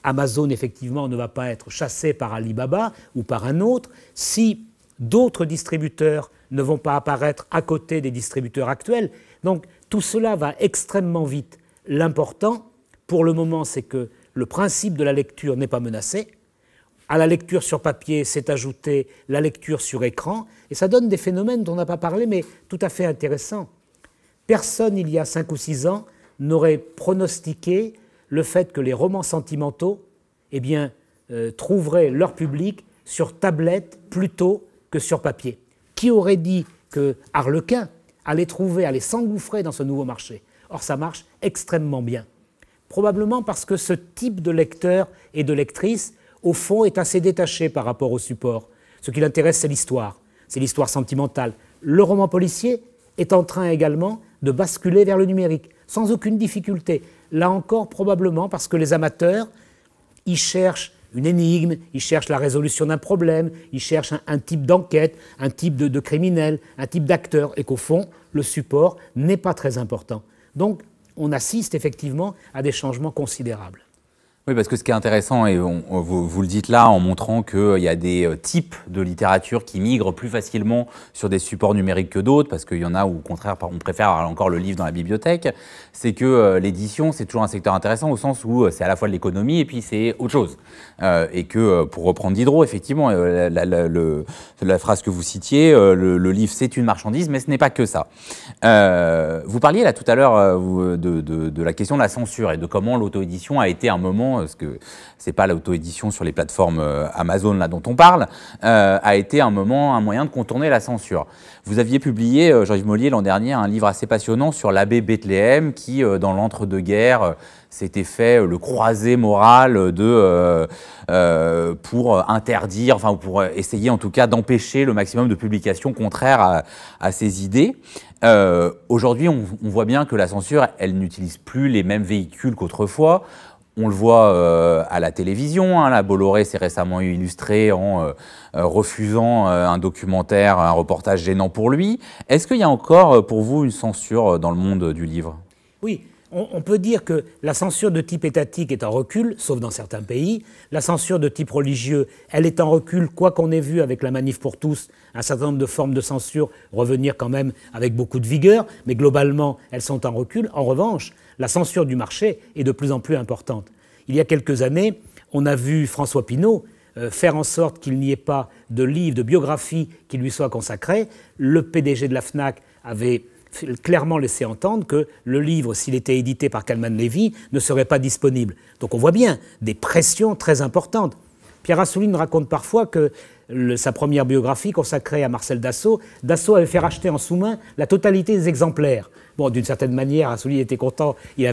Amazon effectivement ne va pas être chassé par Alibaba ou par un autre, si d'autres distributeurs ne vont pas apparaître à côté des distributeurs actuels. Donc tout cela va extrêmement vite. L'important, pour le moment, c'est que le principe de la lecture n'est pas menacé. À la lecture sur papier s'est ajoutée la lecture sur écran, et ça donne des phénomènes dont on n'a pas parlé, mais tout à fait intéressants. Personne, il y a cinq ou six ans, n'aurait pronostiqué le fait que les romans sentimentaux eh bien, euh, trouveraient leur public sur tablette plutôt que sur papier. Qui aurait dit que Harlequin allait trouver, allait s'engouffrer dans ce nouveau marché Or, ça marche extrêmement bien. Probablement parce que ce type de lecteur et de lectrice, au fond, est assez détaché par rapport au support. Ce qui l'intéresse, c'est l'histoire, c'est l'histoire sentimentale. Le roman policier est en train également de basculer vers le numérique, sans aucune difficulté. Là encore, probablement parce que les amateurs y cherchent une énigme, il cherche la résolution d'un problème, il cherche un, type d'enquête, un type de, criminel, un type d'acteur, et qu'au fond, le support n'est pas très important. Donc, on assiste effectivement à des changements considérables. Oui, parce que ce qui est intéressant, et vous, le dites là en montrant qu'il euh, y a des euh, types de littérature qui migrent plus facilement sur des supports numériques que d'autres, parce qu'il y en a où, au contraire, on préfère encore le livre dans la bibliothèque, c'est que euh, l'édition, c'est toujours un secteur intéressant au sens où c'est à la fois de l'économie et puis c'est autre chose. Euh, et que, euh, pour reprendre Diderot, effectivement, euh, la, phrase que vous citiez, le, livre c'est une marchandise, mais ce n'est pas que ça. vous parliez là tout à l'heure de, de, la question de la censure et de comment l'auto-édition a été un moment, parce que c'est pas l'auto-édition sur les plateformes Amazon là dont on parle, a été un moment, un moyen de contourner la censure. Vous aviez publié, Jean-Yves euh, Mollier, l'an dernier, un livre assez passionnant sur l'abbé Bethléem qui, euh, dans l'entre-deux-guerres, euh, s'était fait le croisé moral de, pour interdire, enfin pour essayer en tout cas d'empêcher le maximum de publications contraires à, ses idées. Aujourd'hui, on, on voit bien que la censure, elle n'utilise plus les mêmes véhicules qu'autrefois. On le voit euh, à la télévision. Hein. la Bolloré s'est récemment illustrée en euh, euh, refusant un documentaire, un reportage gênant pour lui. Est-ce qu'il y a encore pour vous une censure dans le monde du livre Oui, on, peut dire que la censure de type étatique est en recul, sauf dans certains pays. La censure de type religieux, elle est en recul, quoi qu'on ait vu avec la manif pour tous, un certain nombre de formes de censure revenir quand même avec beaucoup de vigueur, mais globalement, elles sont en recul. En revanche, la censure du marché est de plus en plus importante. Il y a quelques années, on a vu François Pinault euh, faire en sorte qu'il n'y ait pas de livre, de biographie qui lui soit consacré. Le PDG de la FNAC avait clairement laissé entendre que le livre, s'il était édité par Kalman Levy, ne serait pas disponible. Donc on voit bien des pressions très importantes. Pierre Assouline raconte parfois que sa première biographie consacrée à Marcel Dassault, Dassault avait fait racheter en sous-main la totalité des exemplaires. Bon, d'une certaine manière, Assouline était content, il,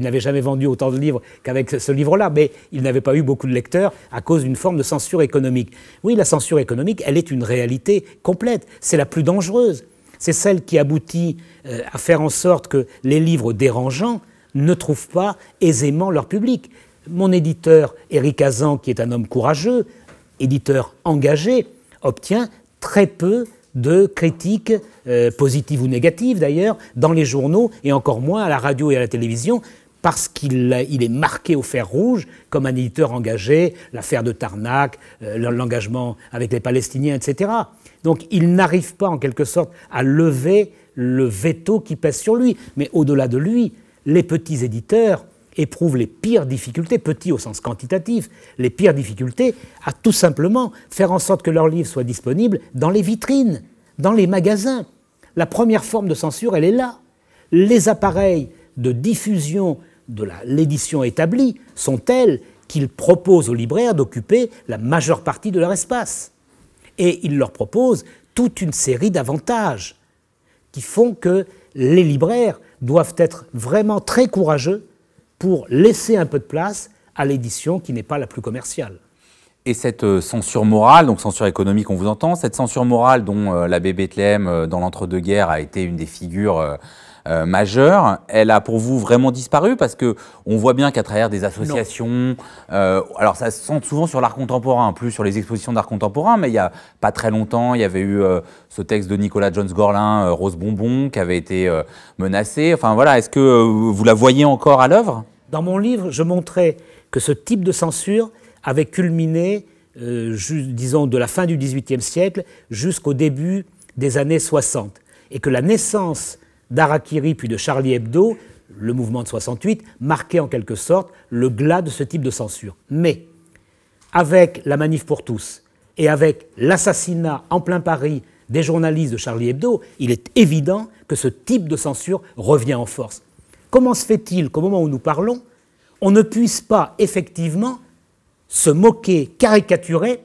n'avait jamais vendu autant de livres qu'avec ce livre-là, mais il n'avait pas eu beaucoup de lecteurs à cause d'une forme de censure économique. Oui, la censure économique, elle est une réalité complète, c'est la plus dangereuse c'est celle qui aboutit euh, à faire en sorte que les livres dérangeants ne trouvent pas aisément leur public. Mon éditeur, Éric Azan, qui est un homme courageux, éditeur engagé, obtient très peu de critiques euh, positives ou négatives d'ailleurs dans les journaux et encore moins à la radio et à la télévision parce qu'il est marqué au fer rouge comme un éditeur engagé, l'affaire de Tarnac, euh, l'engagement avec les Palestiniens, etc. Donc il n'arrive pas en quelque sorte à lever le veto qui pèse sur lui. Mais au-delà de lui, les petits éditeurs éprouvent les pires difficultés, petits au sens quantitatif, les pires difficultés à tout simplement faire en sorte que leurs livres soient disponibles dans les vitrines, dans les magasins. La première forme de censure, elle est là. Les appareils de diffusion de l'édition établie sont telles qu'ils proposent aux libraires d'occuper la majeure partie de leur espace. Et ils leur proposent toute une série d'avantages qui font que les libraires doivent être vraiment très courageux pour laisser un peu de place à l'édition qui n'est pas la plus commerciale. Et cette euh, censure morale, donc censure économique, on vous entend, cette censure morale dont euh, l'abbé Bethléem, euh, dans l'entre-deux-guerres, a été une des figures euh, majeure, elle a pour vous vraiment disparu Parce que on voit bien qu'à travers des associations, euh, alors ça se sent souvent sur l'art contemporain, plus sur les expositions d'art contemporain, mais il n'y a pas très longtemps, il y avait eu euh, ce texte de Nicolas Jones-Gorlin, Rose Bonbon, qui avait été menacé. Enfin voilà, est-ce que vous la voyez encore à l'œuvre Dans mon livre, je montrais que ce type de censure avait culminé disons, de la fin du XVIIIe siècle jusqu'au début des années 60, et que la naissance d'Arakiri puis de Charlie Hebdo, le mouvement de 68, marquait en quelque sorte le glas de ce type de censure. Mais avec la manif pour tous et avec l'assassinat en plein Paris des journalistes de Charlie Hebdo, il est évident que ce type de censure revient en force. Comment se fait-il qu'au moment où nous parlons, on ne puisse pas effectivement se moquer, caricaturer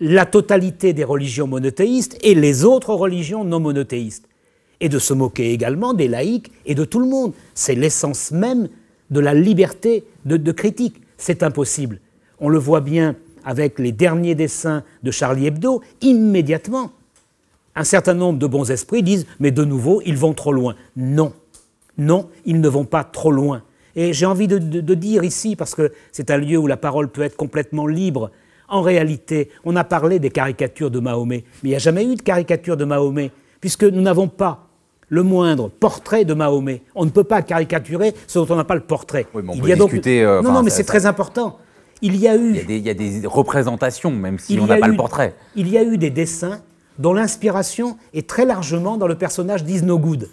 la totalité des religions monothéistes et les autres religions non monothéistes et de se moquer également des laïcs et de tout le monde. C'est l'essence même de la liberté de, critique. C'est impossible. On le voit bien avec les derniers dessins de Charlie Hebdo, immédiatement, un certain nombre de bons esprits disent Mais de nouveau, ils vont trop loin. Non, non, ils ne vont pas trop loin. Et j'ai envie de, de, dire ici, parce que c'est un lieu où la parole peut être complètement libre, en réalité, on a parlé des caricatures de Mahomet, mais il n'y a jamais eu de caricature de Mahomet, puisque nous n'avons pas le moindre portrait de Mahomet. On ne peut pas caricaturer ce dont on n'a pas le portrait. mais il y a euh, non, non, mais c'est très important. Il y a eu. Il y a des, représentations, même si on n'a pas le portrait. Il y a eu des dessins dont l'inspiration est très largement dans le personnage d'Isnogood.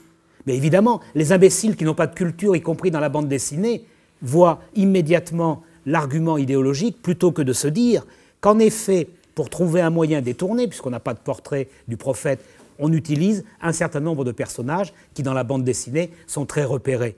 Mais évidemment, les imbéciles qui n'ont pas de culture, y compris dans la bande dessinée, voient immédiatement l'argument idéologique plutôt que de se dire qu'en effet, pour trouver un moyen détourné, puisqu'on n'a pas de portrait du prophète, on utilise un certain nombre de personnages qui, dans la bande dessinée, sont très repérés.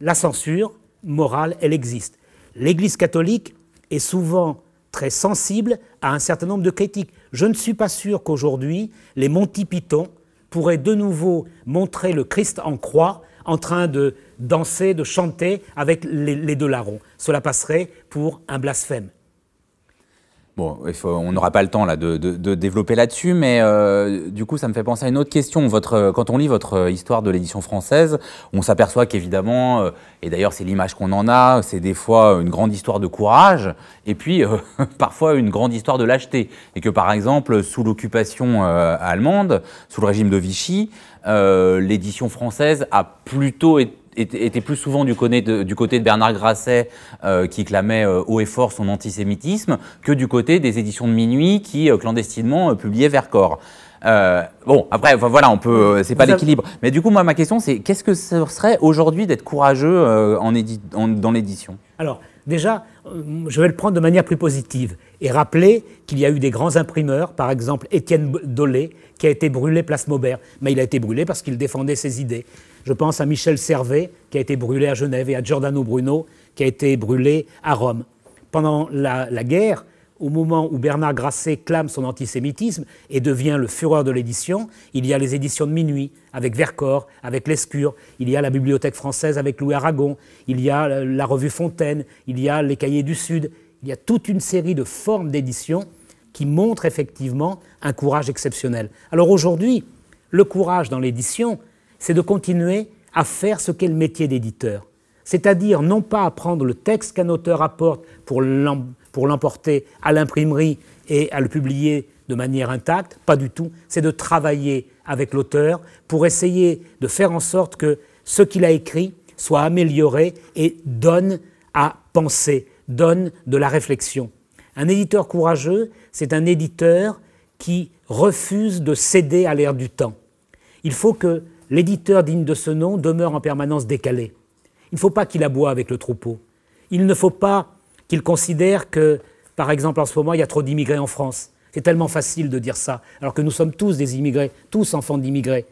La censure morale, elle existe. L'Église catholique est souvent très sensible à un certain nombre de critiques. Je ne suis pas sûr qu'aujourd'hui, les Monty Python pourraient de nouveau montrer le Christ en croix en train de danser, de chanter avec les, les deux larrons. Cela passerait pour un blasphème. Bon, on n'aura pas le temps là de, développer là-dessus, mais euh, du coup, ça me fait penser à une autre question. Votre, euh, quand on lit votre euh, histoire de l'édition française, on s'aperçoit qu'évidemment, et d'ailleurs c'est l'image qu'on en a, c'est des fois une grande histoire de courage, et puis parfois une grande histoire de lâcheté. Et que par exemple, sous l'occupation allemande, sous le régime de Vichy, l'édition française a plutôt été était plus souvent du côté de, Bernard Grasset, euh, qui clamait euh, haut et fort son antisémitisme, que du côté des éditions de minuit qui, euh, clandestinement, publiaient Vercors. bon, après, voilà, on peut, c'est pas l'équilibre. Mais du coup, moi, ma question, c'est qu'est-ce que ce serait aujourd'hui d'être courageux en, dans l'édition Alors, déjà, je vais le prendre de manière plus positive et rappeler qu'il y a eu des grands imprimeurs, par exemple Étienne Dolé, qui a été brûlé place Maubert. Mais il a été brûlé parce qu'il défendait ses idées. Je pense à Michel Servet, qui a été brûlé à Genève, et à Giordano Bruno, qui a été brûlé à Rome. Pendant la, la guerre, au moment où Bernard Grasset clame son antisémitisme et devient le fureur de l'édition, il y a les éditions de minuit avec Vercors, avec Lescure, il y a la Bibliothèque française avec Louis Aragon, il y a la revue Fontaine, il y a les Cahiers du Sud, il y a toute une série de formes d'édition qui montrent effectivement un courage exceptionnel. Alors aujourd'hui, le courage dans l'édition, c'est de continuer à faire ce qu'est le métier d'éditeur. C'est-à-dire non pas à prendre le texte qu'un auteur apporte pour l'emporter à l'imprimerie et à le publier de manière intacte, pas du tout, c'est de travailler avec l'auteur pour essayer de faire en sorte que ce qu'il a écrit soit amélioré et donne à penser donne de la réflexion. Un éditeur courageux, c'est un éditeur qui refuse de céder à l'ère du temps. Il faut que l'éditeur digne de ce nom demeure en permanence décalé. Il ne faut pas qu'il aboie avec le troupeau. Il ne faut pas qu'il considère que, par exemple, en ce moment, il y a trop d'immigrés en France. C'est tellement facile de dire ça, alors que nous sommes tous des immigrés, tous enfants d'immigrés.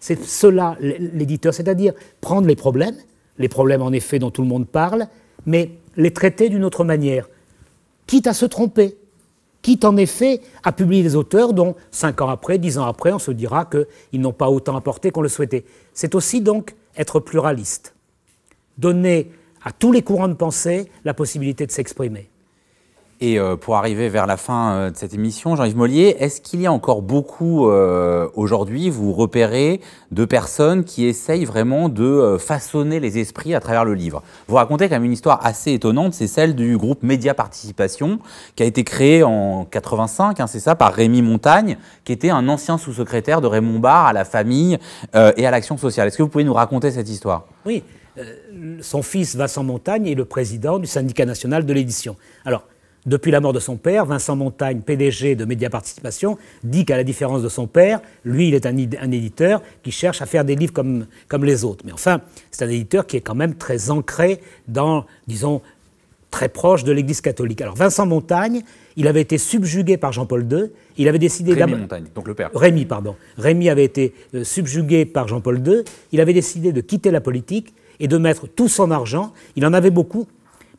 C'est cela l'éditeur, c'est-à-dire prendre les problèmes, les problèmes en effet dont tout le monde parle, mais les traiter d'une autre manière, quitte à se tromper, quitte en effet à publier des auteurs dont, cinq ans après, dix ans après, on se dira qu'ils n'ont pas autant apporté qu'on le souhaitait. C'est aussi donc être pluraliste, donner à tous les courants de pensée la possibilité de s'exprimer. Et euh, pour arriver vers la fin euh, de cette émission, Jean-Yves Mollier, est-ce qu'il y a encore beaucoup euh, aujourd'hui, vous repérez, de personnes qui essayent vraiment de façonner les esprits à travers le livre Vous racontez quand même une histoire assez étonnante, c'est celle du groupe Média Participation, qui a été créé en 85, hein, c'est ça, par Rémi Montagne, qui était un ancien sous-secrétaire de Raymond Barre à la famille et à l'action sociale. Est-ce que vous pouvez nous raconter cette histoire Oui. son fils Vincent Montagne est le président du syndicat national de l'édition. Alors, depuis la mort de son père, Vincent Montagne, PDG de Média Participation, dit qu'à la différence de son père, lui, il est un, éditeur qui cherche à faire des livres comme, les autres. Mais enfin, c'est un éditeur qui est quand même très ancré dans, disons, très proche de l'Église catholique. Alors Vincent Montagne, il avait été subjugué par Jean-Paul II. Il avait décidé Rémi Montagne, donc le père. Rémi, pardon. Rémi avait été euh, subjugué par Jean-Paul II. Il avait décidé de quitter la politique et de mettre tout son argent. Il en avait beaucoup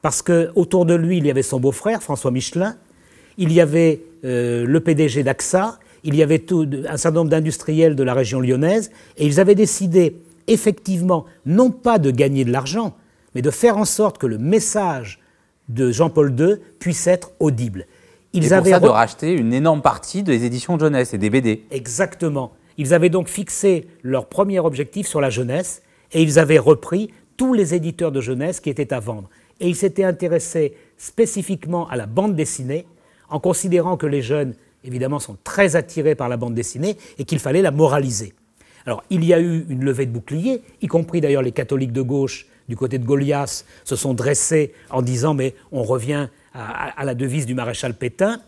parce que autour de lui, il y avait son beau-frère, François Michelin, il y avait euh, le PDG d'AXA, il y avait un certain nombre d'industriels de la région lyonnaise, et ils avaient décidé, effectivement, non pas de gagner de l'argent, mais de faire en sorte que le message de Jean-Paul II puisse être audible. Ils avaient ça de racheter une énorme partie des éditions de jeunesse et des BD. Exactement. Ils avaient donc fixé leur premier objectif sur la jeunesse et ils avaient repris tous les éditeurs de jeunesse qui étaient à vendre et il s'était intéressé spécifiquement à la bande dessinée, en considérant que les jeunes, évidemment, sont très attirés par la bande dessinée et qu'il fallait la moraliser. Alors, il y a eu une levée de boucliers, y compris d'ailleurs les catholiques de gauche du côté de Goliath se sont dressés en disant mais on revient à, à la devise du maréchal Pétain.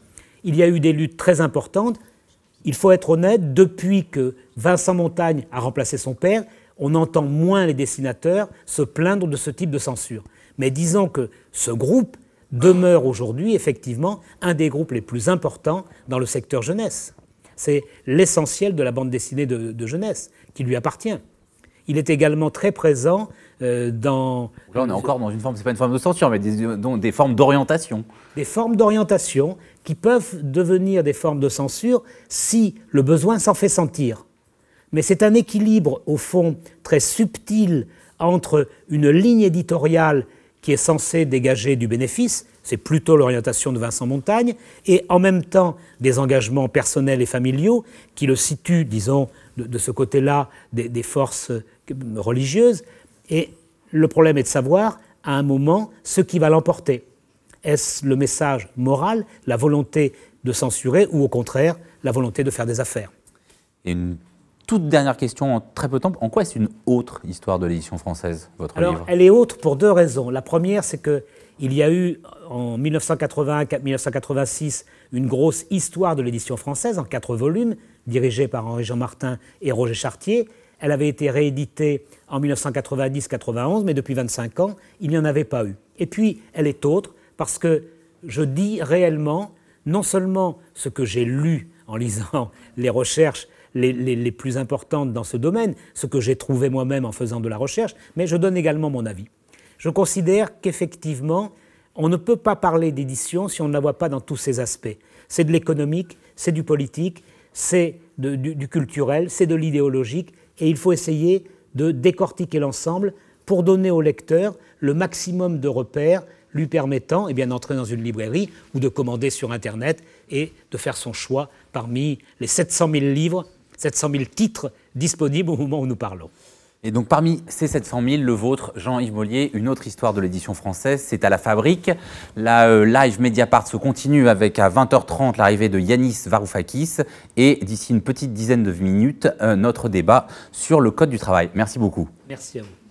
Il y a eu des luttes très importantes. Il faut être honnête, depuis que Vincent Montagne a remplacé son père, on entend moins les dessinateurs se plaindre de ce type de censure. Mais disons que ce groupe demeure aujourd'hui effectivement un des groupes les plus importants dans le secteur jeunesse. C'est l'essentiel de la bande dessinée de, jeunesse qui lui appartient. Il est également très présent euh, dans. Là, on est encore dans une forme, c'est pas une forme de censure, mais des formes d'orientation. Des formes d'orientation qui peuvent devenir des formes de censure si le besoin s'en fait sentir. Mais c'est un équilibre, au fond, très subtil entre une ligne éditoriale qui est censé dégager du bénéfice, c'est plutôt l'orientation de Vincent Montagne, et en même temps des engagements personnels et familiaux qui le situent, disons, de, ce côté-là des, des, forces euh, religieuses. Et le problème est de savoir, à un moment, ce qui va l'emporter. Est-ce le message moral, la volonté de censurer, ou au contraire, la volonté de faire des affaires Une toute dernière question en très peu de temps. En quoi est-ce une autre histoire de l'édition française, votre Alors, Elle est autre pour deux raisons. La première, c'est qu'il y a eu en 1984 1986 une grosse histoire de l'édition française en quatre volumes, dirigée par Henri Jean Martin et Roger Chartier. Elle avait été rééditée en 1990-91, mais depuis 25 ans, il n'y en avait pas eu. Et puis, elle est autre parce que je dis réellement non seulement ce que j'ai lu en lisant les recherches les, plus importantes dans ce domaine, ce que j'ai trouvé moi-même en faisant de la recherche, mais je donne également mon avis. Je considère qu'effectivement, on ne peut pas parler d'édition si on ne la voit pas dans tous ses aspects. C'est de l'économique, c'est du politique, c'est du, du, culturel, c'est de l'idéologique, et il faut essayer de décortiquer l'ensemble pour donner au lecteur le maximum de repères lui permettant eh d'entrer dans une librairie ou de commander sur Internet et de faire son choix parmi les 700 000 livres 700 000 titres disponibles au moment où nous parlons. Et donc parmi ces 700 000, le vôtre, Jean-Yves Mollier, une autre histoire de l'édition française, c'est à la fabrique. La euh, live Mediapart se continue avec à 20h30 l'arrivée de Yanis Varoufakis et d'ici une petite dizaine de minutes, notre débat sur le Code du travail. Merci beaucoup. Merci à vous.